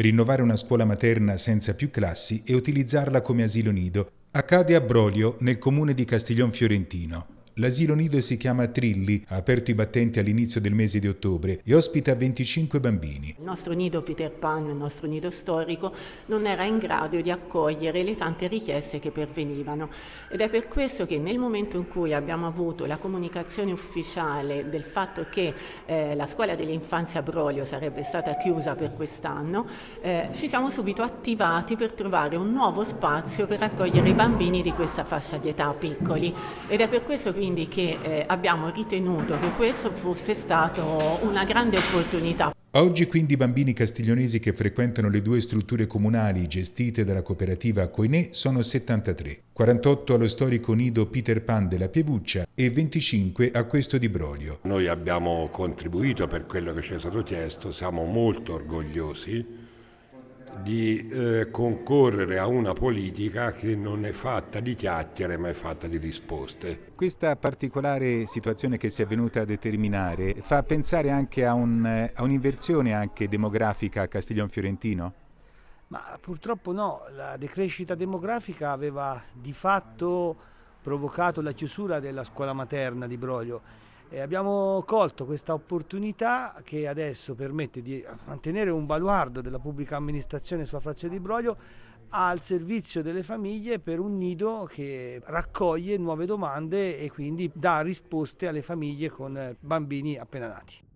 rinnovare una scuola materna senza più classi e utilizzarla come asilo nido. Accade a Brolio, nel comune di Castiglion Fiorentino. L'asilo nido si chiama Trilli, ha aperto i battenti all'inizio del mese di ottobre e ospita 25 bambini. Il nostro nido Peter Pan, il nostro nido storico, non era in grado di accogliere le tante richieste che pervenivano ed è per questo che nel momento in cui abbiamo avuto la comunicazione ufficiale del fatto che eh, la scuola dell'infanzia Brolio sarebbe stata chiusa per quest'anno, eh, ci siamo subito attivati per trovare un nuovo spazio per accogliere i bambini di questa fascia di età piccoli ed è per questo quindi quindi che eh, abbiamo ritenuto che questo fosse stato una grande opportunità. Oggi quindi i bambini castiglionesi che frequentano le due strutture comunali gestite dalla cooperativa Coinè sono 73, 48 allo storico nido Peter Pan della Pievuccia e 25 a questo di Brolio. Noi abbiamo contribuito per quello che ci è stato chiesto, siamo molto orgogliosi di eh, concorrere a una politica che non è fatta di chiacchiere ma è fatta di risposte. Questa particolare situazione che si è venuta a determinare fa pensare anche a, un, a un'inversione anche demografica a Castiglion Fiorentino? Ma purtroppo no, la decrescita demografica aveva di fatto provocato la chiusura della scuola materna di Broglio e abbiamo colto questa opportunità che adesso permette di mantenere un baluardo della pubblica amministrazione sulla frazione di Broglio al servizio delle famiglie per un nido che raccoglie nuove domande e quindi dà risposte alle famiglie con bambini appena nati.